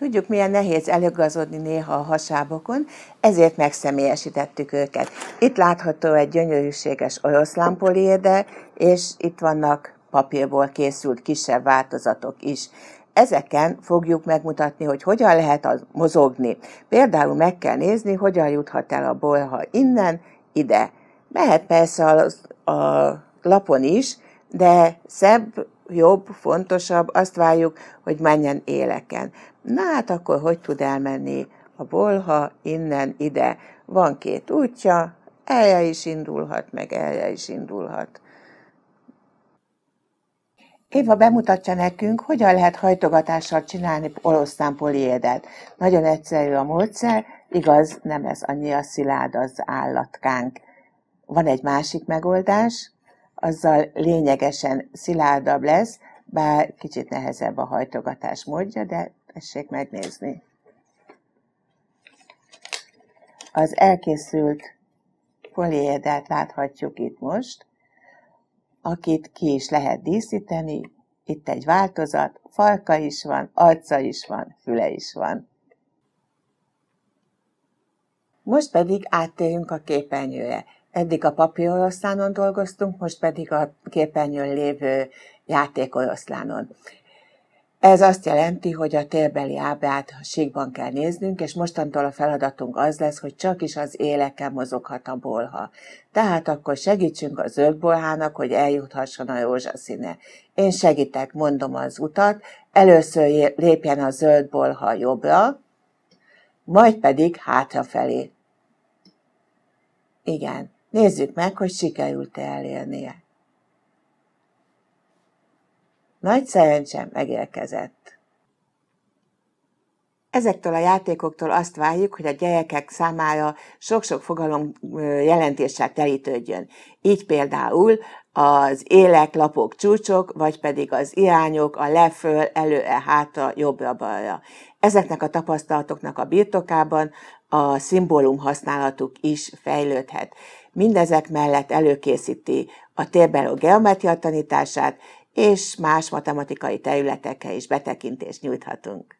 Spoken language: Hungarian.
Tudjuk, milyen nehéz eligazodni néha a hasábokon, ezért megszemélyesítettük őket. Itt látható egy gyönyörűséges oroszlán és itt vannak papírból készült kisebb változatok is. Ezeken fogjuk megmutatni, hogy hogyan lehet az mozogni. Például meg kell nézni, hogyan juthat el a bolha innen, ide. Mehet persze a, a lapon is, de szebb jobb, fontosabb, azt várjuk, hogy menjen éleken. Na hát akkor hogy tud elmenni a bolha innen ide? Van két útja, elje is indulhat, meg elje is indulhat. Éva bemutatja nekünk, hogyan lehet hajtogatással csinálni oroszlán poliédet. Nagyon egyszerű a módszer, igaz, nem ez annyi a szilárd az állatkánk. Van egy másik megoldás, azzal lényegesen szilárdabb lesz, bár kicsit nehezebb a hajtogatás módja, de tessék megnézni. Az elkészült poliédát láthatjuk itt most, akit ki is lehet díszíteni, itt egy változat, falka is van, arca is van, füle is van. Most pedig áttérünk a képernyőre. Eddig a papíroroszlánon dolgoztunk, most pedig a képernyőn lévő játékoroszlánon. Ez azt jelenti, hogy a térbeli ábrát síkban kell néznünk, és mostantól a feladatunk az lesz, hogy csak is az éleken mozoghat a bolha. Tehát akkor segítsünk a zöld bolhának, hogy eljuthasson a rózsaszíne. Én segítek, mondom az utat, először lépjen a zöld bolha jobbra, majd pedig hátrafelé. Igen, Nézzük meg, hogy sikerült-e elérnie. Nagy szerencsem megérkezett. Ezektől a játékoktól azt várjuk, hogy a gyerekek számára sok-sok fogalom jelentéssel telítődjön. Így például az élek, lapok, csúcsok, vagy pedig az irányok, a leföl, előe, hátra, jobbra-balra. Ezeknek a tapasztalatoknak a birtokában a szimbólum használatuk is fejlődhet mindezek mellett előkészíti a térbeló geometria tanítását, és más matematikai területekre is betekintést nyújthatunk.